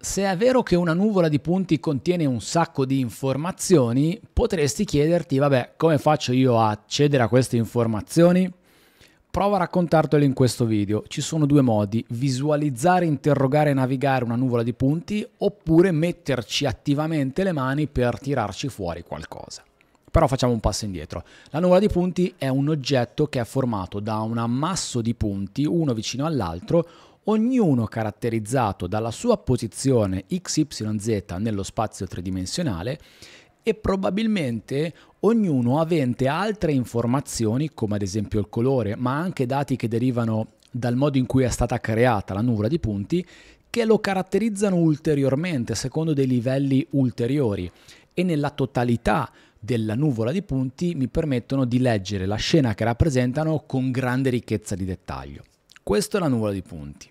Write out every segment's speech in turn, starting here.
Se è vero che una nuvola di punti contiene un sacco di informazioni, potresti chiederti, vabbè, come faccio io a accedere a queste informazioni? Prova a raccontartelo in questo video. Ci sono due modi, visualizzare, interrogare e navigare una nuvola di punti oppure metterci attivamente le mani per tirarci fuori qualcosa. Però facciamo un passo indietro. La nuvola di punti è un oggetto che è formato da un ammasso di punti, uno vicino all'altro, ognuno caratterizzato dalla sua posizione XYZ nello spazio tridimensionale e probabilmente ognuno avente altre informazioni come ad esempio il colore, ma anche dati che derivano dal modo in cui è stata creata la nuvola di punti, che lo caratterizzano ulteriormente secondo dei livelli ulteriori e nella totalità della nuvola di punti mi permettono di leggere la scena che rappresentano con grande ricchezza di dettaglio. Questa è la nuvola di punti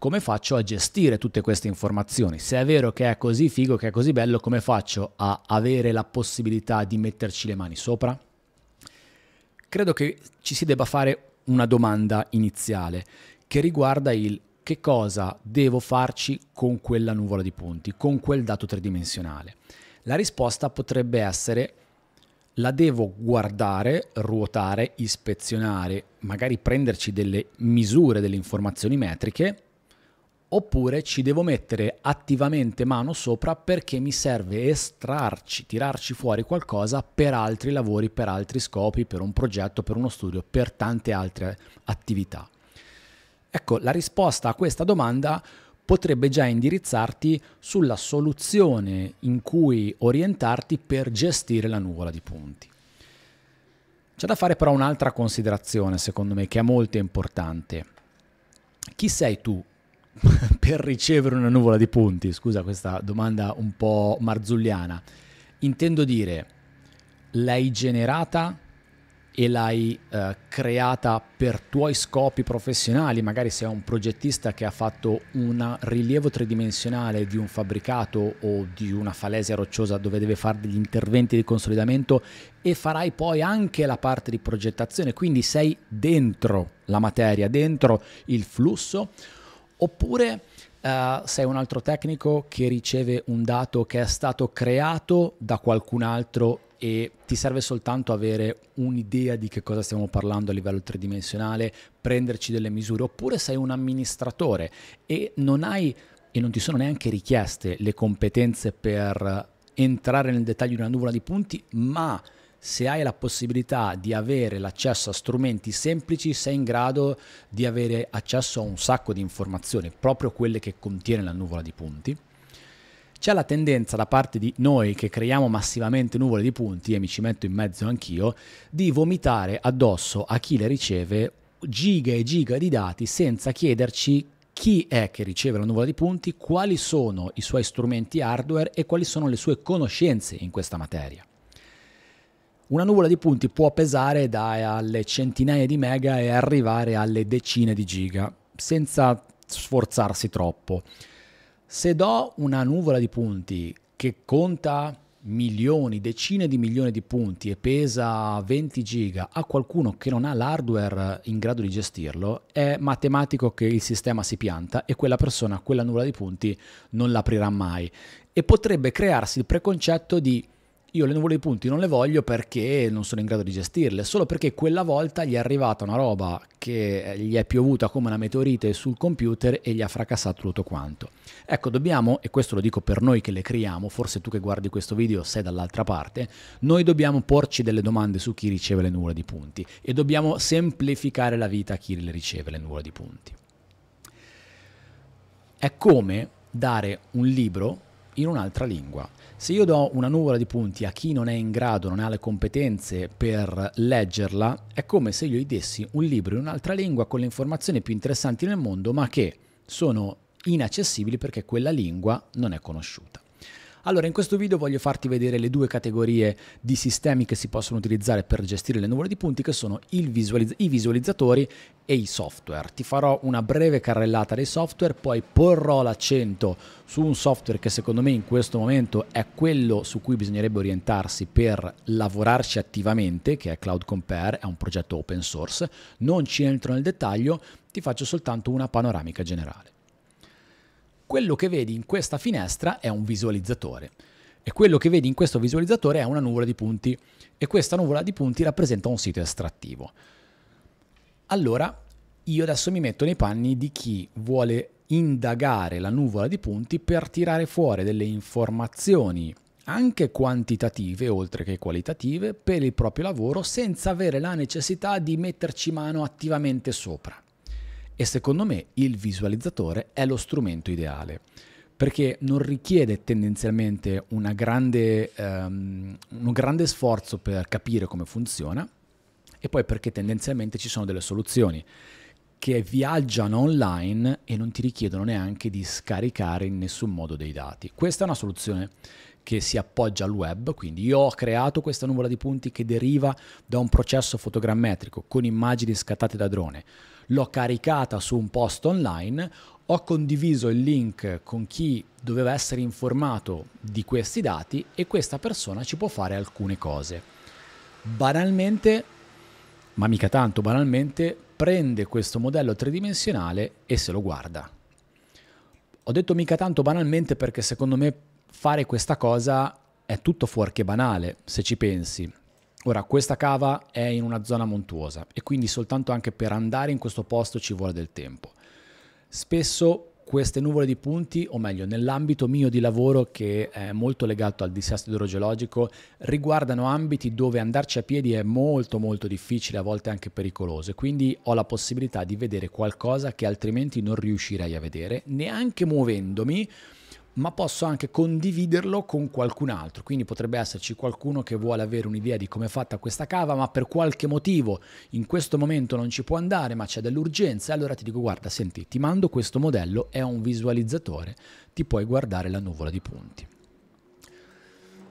come faccio a gestire tutte queste informazioni? Se è vero che è così figo, che è così bello, come faccio a avere la possibilità di metterci le mani sopra? Credo che ci si debba fare una domanda iniziale che riguarda il che cosa devo farci con quella nuvola di punti, con quel dato tridimensionale. La risposta potrebbe essere la devo guardare, ruotare, ispezionare, magari prenderci delle misure, delle informazioni metriche oppure ci devo mettere attivamente mano sopra perché mi serve estrarci, tirarci fuori qualcosa per altri lavori, per altri scopi, per un progetto, per uno studio, per tante altre attività. Ecco, la risposta a questa domanda potrebbe già indirizzarti sulla soluzione in cui orientarti per gestire la nuvola di punti. C'è da fare però un'altra considerazione, secondo me, che è molto importante. Chi sei tu per ricevere una nuvola di punti? Scusa questa domanda un po' marzulliana. Intendo dire, l'hai generata e l'hai eh, creata per tuoi scopi professionali, magari sei un progettista che ha fatto un rilievo tridimensionale di un fabbricato o di una falesia rocciosa dove deve fare degli interventi di consolidamento e farai poi anche la parte di progettazione, quindi sei dentro la materia, dentro il flusso Oppure Uh, sei un altro tecnico che riceve un dato che è stato creato da qualcun altro e ti serve soltanto avere un'idea di che cosa stiamo parlando a livello tridimensionale, prenderci delle misure, oppure sei un amministratore e non hai e non ti sono neanche richieste le competenze per entrare nel dettaglio di una nuvola di punti, ma se hai la possibilità di avere l'accesso a strumenti semplici, sei in grado di avere accesso a un sacco di informazioni, proprio quelle che contiene la nuvola di punti. C'è la tendenza da parte di noi che creiamo massivamente nuvole di punti, e mi ci metto in mezzo anch'io, di vomitare addosso a chi le riceve giga e giga di dati senza chiederci chi è che riceve la nuvola di punti, quali sono i suoi strumenti hardware e quali sono le sue conoscenze in questa materia. Una nuvola di punti può pesare dalle centinaia di mega e arrivare alle decine di giga, senza sforzarsi troppo. Se do una nuvola di punti che conta milioni, decine di milioni di punti e pesa 20 giga a qualcuno che non ha l'hardware in grado di gestirlo, è matematico che il sistema si pianta e quella persona quella nuvola di punti non l'aprirà mai. E potrebbe crearsi il preconcetto di io le nuvole di punti non le voglio perché non sono in grado di gestirle, solo perché quella volta gli è arrivata una roba che eh, gli è piovuta come una meteorite sul computer e gli ha fracassato tutto quanto. Ecco, dobbiamo, e questo lo dico per noi che le creiamo, forse tu che guardi questo video sei dall'altra parte, noi dobbiamo porci delle domande su chi riceve le nuvole di punti e dobbiamo semplificare la vita a chi le riceve le nuvole di punti. È come dare un libro in un'altra lingua. Se io do una nuvola di punti a chi non è in grado, non ha le competenze per leggerla, è come se io gli dessi un libro in un'altra lingua con le informazioni più interessanti nel mondo, ma che sono inaccessibili perché quella lingua non è conosciuta. Allora, in questo video voglio farti vedere le due categorie di sistemi che si possono utilizzare per gestire le nuvole di punti, che sono visualizz i visualizzatori e i software. Ti farò una breve carrellata dei software, poi porrò l'accento su un software che secondo me in questo momento è quello su cui bisognerebbe orientarsi per lavorarci attivamente, che è Cloud Compare, è un progetto open source. Non ci entro nel dettaglio, ti faccio soltanto una panoramica generale quello che vedi in questa finestra è un visualizzatore e quello che vedi in questo visualizzatore è una nuvola di punti e questa nuvola di punti rappresenta un sito estrattivo. Allora io adesso mi metto nei panni di chi vuole indagare la nuvola di punti per tirare fuori delle informazioni anche quantitative oltre che qualitative per il proprio lavoro senza avere la necessità di metterci mano attivamente sopra. E secondo me il visualizzatore è lo strumento ideale perché non richiede tendenzialmente grande, um, un grande sforzo per capire come funziona e poi perché tendenzialmente ci sono delle soluzioni che viaggiano online e non ti richiedono neanche di scaricare in nessun modo dei dati. Questa è una soluzione che si appoggia al web, quindi io ho creato questa nuvola di punti che deriva da un processo fotogrammetrico con immagini scattate da drone l'ho caricata su un post online, ho condiviso il link con chi doveva essere informato di questi dati e questa persona ci può fare alcune cose. Banalmente, ma mica tanto banalmente, prende questo modello tridimensionale e se lo guarda. Ho detto mica tanto banalmente perché secondo me fare questa cosa è tutto fuorché banale, se ci pensi. Ora, questa cava è in una zona montuosa e quindi soltanto anche per andare in questo posto ci vuole del tempo. Spesso queste nuvole di punti, o meglio, nell'ambito mio di lavoro che è molto legato al dissesto idrogeologico, riguardano ambiti dove andarci a piedi è molto molto difficile, a volte anche pericoloso, quindi ho la possibilità di vedere qualcosa che altrimenti non riuscirei a vedere, neanche muovendomi, ma posso anche condividerlo con qualcun altro. Quindi potrebbe esserci qualcuno che vuole avere un'idea di come è fatta questa cava, ma per qualche motivo in questo momento non ci può andare, ma c'è dell'urgenza. Allora ti dico: guarda, senti, ti mando questo modello, è un visualizzatore, ti puoi guardare la nuvola di punti.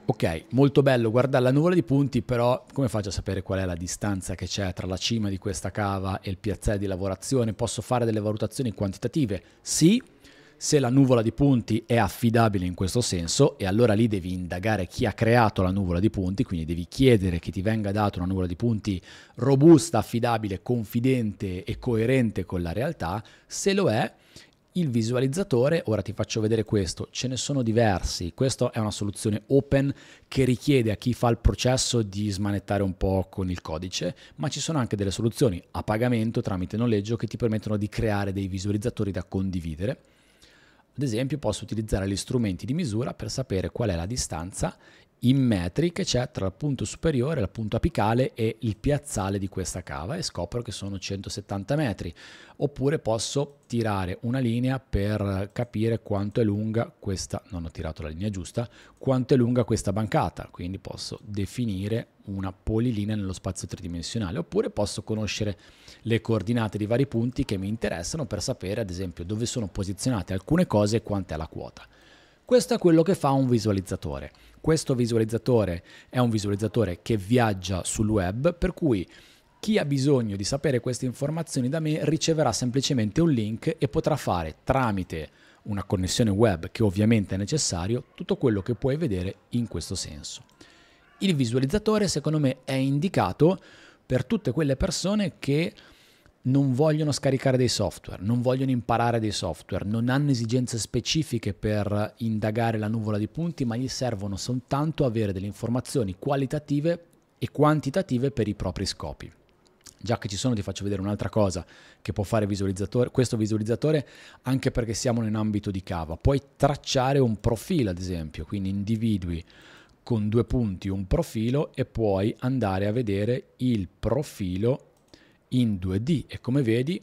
Ok, molto bello guardare la nuvola di punti, però come faccio a sapere qual è la distanza che c'è tra la cima di questa cava e il piazzale di lavorazione? Posso fare delle valutazioni quantitative? Sì, se la nuvola di punti è affidabile in questo senso, e allora lì devi indagare chi ha creato la nuvola di punti, quindi devi chiedere che ti venga data una nuvola di punti robusta, affidabile, confidente e coerente con la realtà. Se lo è, il visualizzatore, ora ti faccio vedere questo, ce ne sono diversi, questa è una soluzione open che richiede a chi fa il processo di smanettare un po' con il codice, ma ci sono anche delle soluzioni a pagamento tramite noleggio che ti permettono di creare dei visualizzatori da condividere ad esempio posso utilizzare gli strumenti di misura per sapere qual è la distanza in metri che c'è cioè tra il punto superiore, il punto apicale e il piazzale di questa cava e scopro che sono 170 metri. Oppure posso tirare una linea per capire quanto è lunga questa, non ho tirato la linea giusta, quanto è lunga questa bancata, quindi posso definire una polilinea nello spazio tridimensionale, oppure posso conoscere le coordinate di vari punti che mi interessano per sapere ad esempio dove sono posizionate alcune cose e quant'è la quota. Questo è quello che fa un visualizzatore. Questo visualizzatore è un visualizzatore che viaggia sul web, per cui chi ha bisogno di sapere queste informazioni da me riceverà semplicemente un link e potrà fare tramite una connessione web, che ovviamente è necessario, tutto quello che puoi vedere in questo senso. Il visualizzatore secondo me è indicato per tutte quelle persone che non vogliono scaricare dei software, non vogliono imparare dei software, non hanno esigenze specifiche per indagare la nuvola di punti, ma gli servono soltanto avere delle informazioni qualitative e quantitative per i propri scopi. Già che ci sono ti faccio vedere un'altra cosa che può fare visualizzatore, questo visualizzatore anche perché siamo in ambito di cava. Puoi tracciare un profilo ad esempio, quindi individui con due punti un profilo e puoi andare a vedere il profilo in 2D e come vedi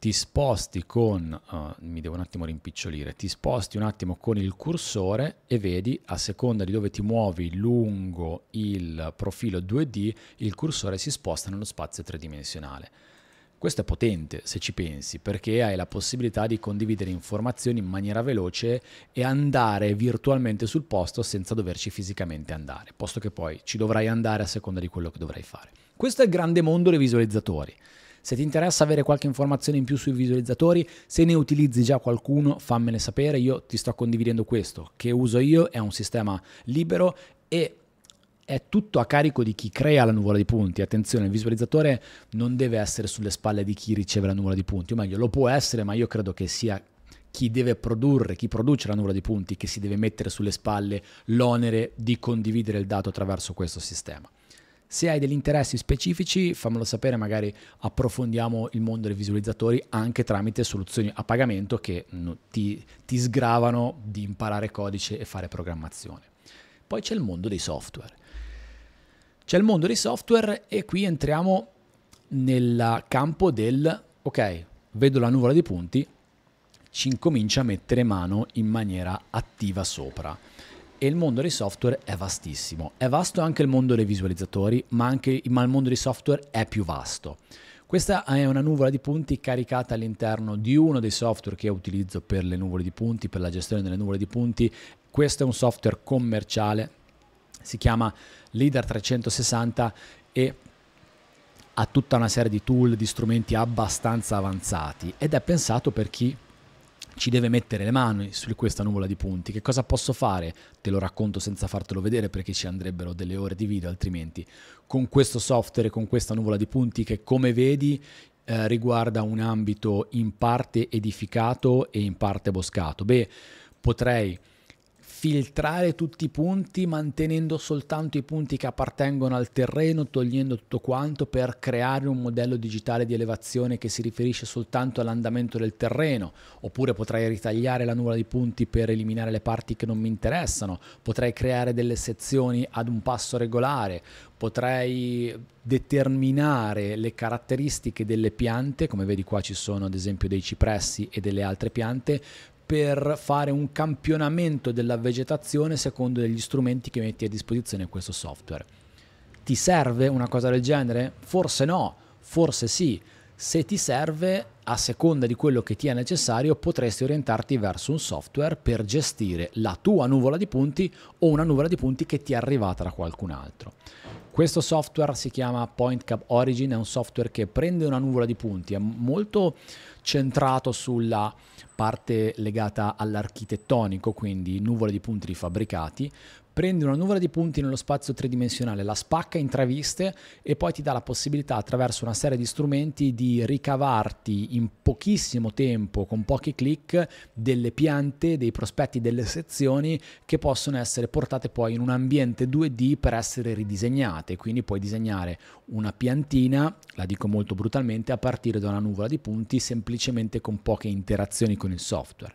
ti sposti con, uh, mi devo un attimo rimpicciolire, ti sposti un attimo con il cursore e vedi a seconda di dove ti muovi lungo il profilo 2D, il cursore si sposta nello spazio tridimensionale. Questo è potente se ci pensi perché hai la possibilità di condividere informazioni in maniera veloce e andare virtualmente sul posto senza doverci fisicamente andare, posto che poi ci dovrai andare a seconda di quello che dovrai fare. Questo è il grande mondo dei visualizzatori. Se ti interessa avere qualche informazione in più sui visualizzatori, se ne utilizzi già qualcuno, fammene sapere, io ti sto condividendo questo che uso io, è un sistema libero e è tutto a carico di chi crea la nuvola di punti. Attenzione, il visualizzatore non deve essere sulle spalle di chi riceve la nuvola di punti, o meglio, lo può essere, ma io credo che sia chi deve produrre, chi produce la nuvola di punti, che si deve mettere sulle spalle l'onere di condividere il dato attraverso questo sistema. Se hai degli interessi specifici, fammelo sapere, magari approfondiamo il mondo dei visualizzatori anche tramite soluzioni a pagamento che ti, ti sgravano di imparare codice e fare programmazione. Poi c'è il mondo dei software. C'è il mondo dei software e qui entriamo nel campo del ok, vedo la nuvola di punti, ci incomincia a mettere mano in maniera attiva sopra e il mondo dei software è vastissimo. È vasto anche il mondo dei visualizzatori, ma, anche, ma il mondo dei software è più vasto. Questa è una nuvola di punti caricata all'interno di uno dei software che utilizzo per le nuvole di punti, per la gestione delle nuvole di punti. Questo è un software commerciale, si chiama Leader 360 e ha tutta una serie di tool, di strumenti abbastanza avanzati ed è pensato per chi ci deve mettere le mani su questa nuvola di punti. Che cosa posso fare? Te lo racconto senza fartelo vedere perché ci andrebbero delle ore di video altrimenti. Con questo software, con questa nuvola di punti che come vedi eh, riguarda un ambito in parte edificato e in parte boscato. Beh, potrei filtrare tutti i punti mantenendo soltanto i punti che appartengono al terreno, togliendo tutto quanto per creare un modello digitale di elevazione che si riferisce soltanto all'andamento del terreno, oppure potrei ritagliare la nuvola di punti per eliminare le parti che non mi interessano, potrei creare delle sezioni ad un passo regolare, potrei determinare le caratteristiche delle piante, come vedi qua ci sono ad esempio dei cipressi e delle altre piante, per fare un campionamento della vegetazione secondo degli strumenti che metti a disposizione questo software. Ti serve una cosa del genere? Forse no, forse sì. Se ti serve a seconda di quello che ti è necessario potresti orientarti verso un software per gestire la tua nuvola di punti o una nuvola di punti che ti è arrivata da qualcun altro. Questo software si chiama Point Cap Origin, è un software che prende una nuvola di punti, è molto centrato sulla parte legata all'architettonico, quindi nuvola di punti rifabbricati, prende una nuvola di punti nello spazio tridimensionale, la spacca in tre viste e poi ti dà la possibilità attraverso una serie di strumenti di ricavarti in pochissimo tempo, con pochi clic, delle piante, dei prospetti, delle sezioni che possono essere portate poi in un ambiente 2D per essere ridisegnate. Quindi puoi disegnare una piantina, la dico molto brutalmente, a partire da una nuvola di punti semplicemente con poche interazioni con il software.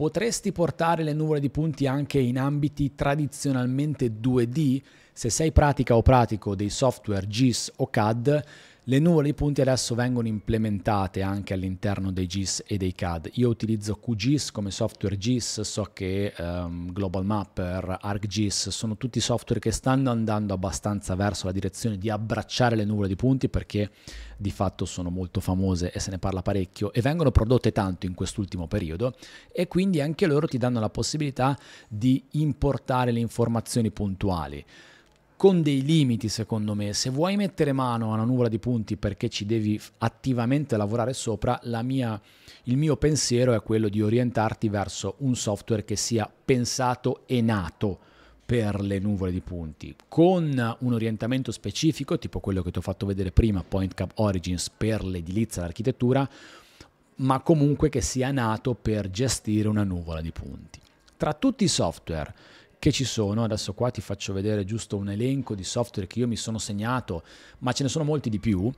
Potresti portare le nuvole di punti anche in ambiti tradizionalmente 2D? Se sei pratica o pratico dei software GIS o CAD, le nuvole di punti adesso vengono implementate anche all'interno dei GIS e dei CAD. Io utilizzo QGIS come software GIS, so che um, Global Mapper, ArcGIS sono tutti software che stanno andando abbastanza verso la direzione di abbracciare le nuvole di punti perché di fatto sono molto famose e se ne parla parecchio e vengono prodotte tanto in quest'ultimo periodo e quindi anche loro ti danno la possibilità di importare le informazioni puntuali con dei limiti secondo me. Se vuoi mettere mano a una nuvola di punti perché ci devi attivamente lavorare sopra, la mia, il mio pensiero è quello di orientarti verso un software che sia pensato e nato per le nuvole di punti, con un orientamento specifico, tipo quello che ti ho fatto vedere prima, Point Cup Origins per l'edilizia e l'architettura, ma comunque che sia nato per gestire una nuvola di punti. Tra tutti i software che ci sono. Adesso qua ti faccio vedere giusto un elenco di software che io mi sono segnato, ma ce ne sono molti di più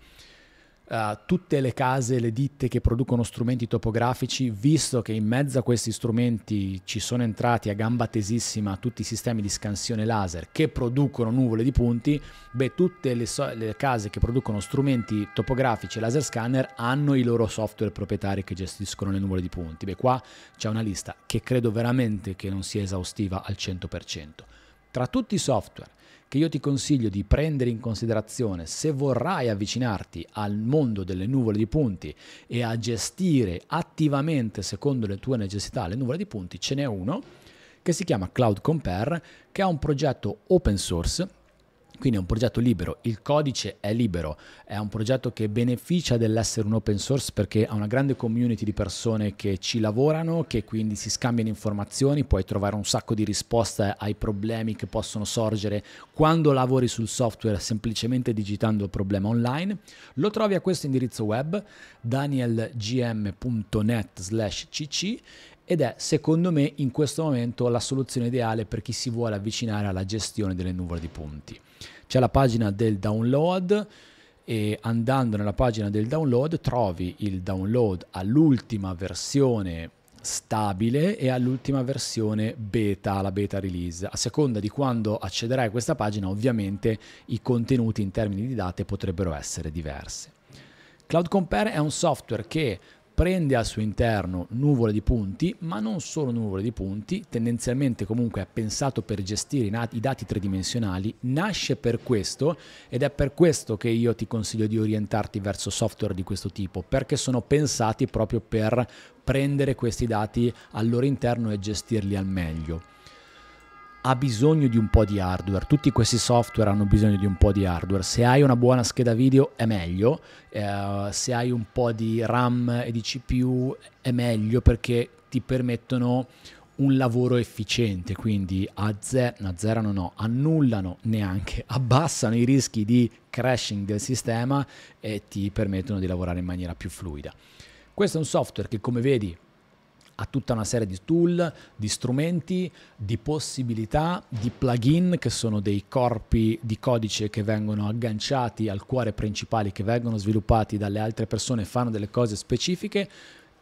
uh, tutte le case, le ditte che producono strumenti topografici, visto che in mezzo a questi strumenti ci sono entrati a gamba tesissima tutti i sistemi di scansione laser che producono nuvole di punti, beh tutte le, so- le case che producono strumenti topografici e laser scanner hanno i loro software proprietari che gestiscono le nuvole di punti. Beh qua c'è una lista che credo veramente che non sia esaustiva al 100%. Tra tutti i software che io ti consiglio di prendere in considerazione se vorrai avvicinarti al mondo delle nuvole di punti e a gestire attivamente secondo le tue necessità le nuvole di punti, ce n'è uno che si chiama Cloud Compare, che è un progetto open source quindi è un progetto libero, il codice è libero, è un progetto che beneficia dell'essere un open source perché ha una grande community di persone che ci lavorano, che quindi si scambiano informazioni, puoi trovare un sacco di risposte ai problemi che possono sorgere quando lavori sul software semplicemente digitando il problema online. Lo trovi a questo indirizzo web danielgm.net/cc ed è secondo me in questo momento la soluzione ideale per chi si vuole avvicinare alla gestione delle nuvole di punti. C'è la pagina del download e andando nella pagina del download trovi il download all'ultima versione stabile e all'ultima versione beta, la beta release. A seconda di quando accederai a questa pagina ovviamente i contenuti in termini di date potrebbero essere diversi. Cloud Compare è un software che prende al suo interno nuvole di punti, ma non solo nuvole di punti, tendenzialmente comunque è pensato per gestire i dati tridimensionali, nasce per questo ed è per questo che io ti consiglio di orientarti verso software di questo tipo, perché sono pensati proprio per prendere questi dati al loro interno e gestirli al meglio ha bisogno di un po' di hardware, tutti questi software hanno bisogno di un po' di hardware, se hai una buona scheda video è meglio, eh, se hai un po' di RAM e di CPU è meglio perché ti permettono un lavoro efficiente, quindi azzer- azzerano no, annullano neanche, abbassano i rischi di crashing del sistema e ti permettono di lavorare in maniera più fluida. Questo è un software che come vedi ha tutta una serie di tool, di strumenti, di possibilità, di plugin che sono dei corpi di codice che vengono agganciati al cuore principale, che vengono sviluppati dalle altre persone, e fanno delle cose specifiche.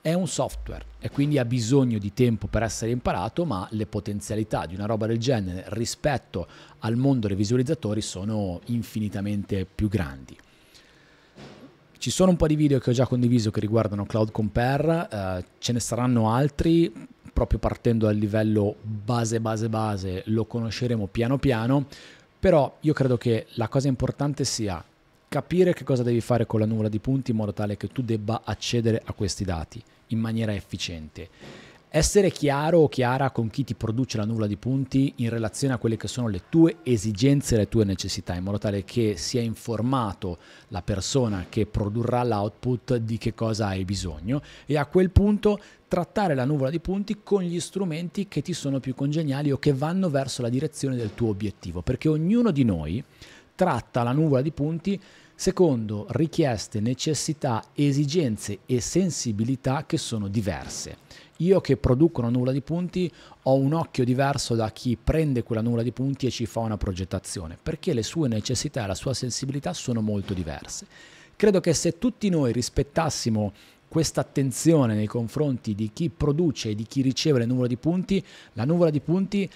È un software e quindi ha bisogno di tempo per essere imparato, ma le potenzialità di una roba del genere rispetto al mondo dei visualizzatori sono infinitamente più grandi. Ci sono un po' di video che ho già condiviso che riguardano Cloud Compare, eh, ce ne saranno altri, proprio partendo dal livello base base base, lo conosceremo piano piano, però io credo che la cosa importante sia capire che cosa devi fare con la nuvola di punti in modo tale che tu debba accedere a questi dati in maniera efficiente essere chiaro o chiara con chi ti produce la nuvola di punti in relazione a quelle che sono le tue esigenze e le tue necessità, in modo tale che sia informato la persona che produrrà l'output di che cosa hai bisogno e a quel punto trattare la nuvola di punti con gli strumenti che ti sono più congeniali o che vanno verso la direzione del tuo obiettivo, perché ognuno di noi tratta la nuvola di punti secondo richieste, necessità, esigenze e sensibilità che sono diverse io che produco una nuvola di punti ho un occhio diverso da chi prende quella nuvola di punti e ci fa una progettazione, perché le sue necessità e la sua sensibilità sono molto diverse. Credo che se tutti noi rispettassimo questa attenzione nei confronti di chi produce e di chi riceve le nuvole di punti, la nuvola di punti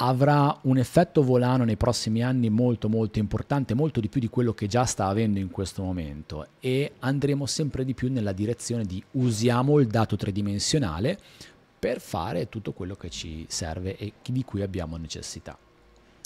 avrà un effetto volano nei prossimi anni molto molto importante, molto di più di quello che già sta avendo in questo momento e andremo sempre di più nella direzione di usiamo il dato tridimensionale per fare tutto quello che ci serve e di cui abbiamo necessità.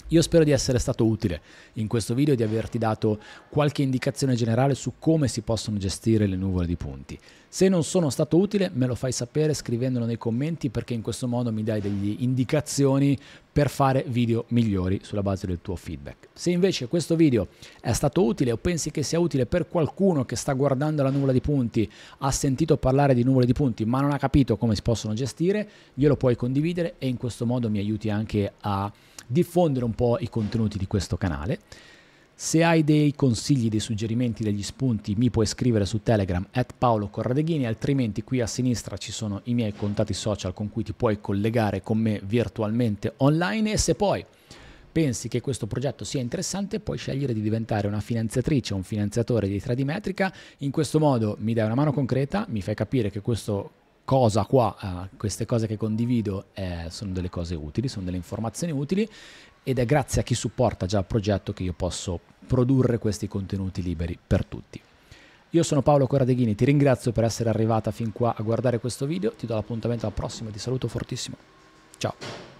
Io spero di essere stato utile in questo video e di averti dato qualche indicazione generale su come si possono gestire le nuvole di punti. Se non sono stato utile me lo fai sapere scrivendolo nei commenti perché in questo modo mi dai delle indicazioni per fare video migliori sulla base del tuo feedback. Se invece questo video è stato utile o pensi che sia utile per qualcuno che sta guardando la nuvola di punti, ha sentito parlare di nuvole di punti ma non ha capito come si possono gestire, glielo puoi condividere e in questo modo mi aiuti anche a diffondere un po' i contenuti di questo canale. Se hai dei consigli, dei suggerimenti, degli spunti, mi puoi scrivere su Telegram at Paolo Corradeghini, altrimenti qui a sinistra ci sono i miei contatti social con cui ti puoi collegare con me virtualmente online e se poi pensi che questo progetto sia interessante, puoi scegliere di diventare una finanziatrice o un finanziatore di 3D Metrica. In questo modo mi dai una mano concreta, mi fai capire che questo cosa qua, uh, queste cose che condivido eh, sono delle cose utili, sono delle informazioni utili ed è grazie a chi supporta già il progetto che io posso produrre questi contenuti liberi per tutti. Io sono Paolo Corradeghini, ti ringrazio per essere arrivata fin qua a guardare questo video, ti do l'appuntamento alla prossima, ti saluto fortissimo. Ciao!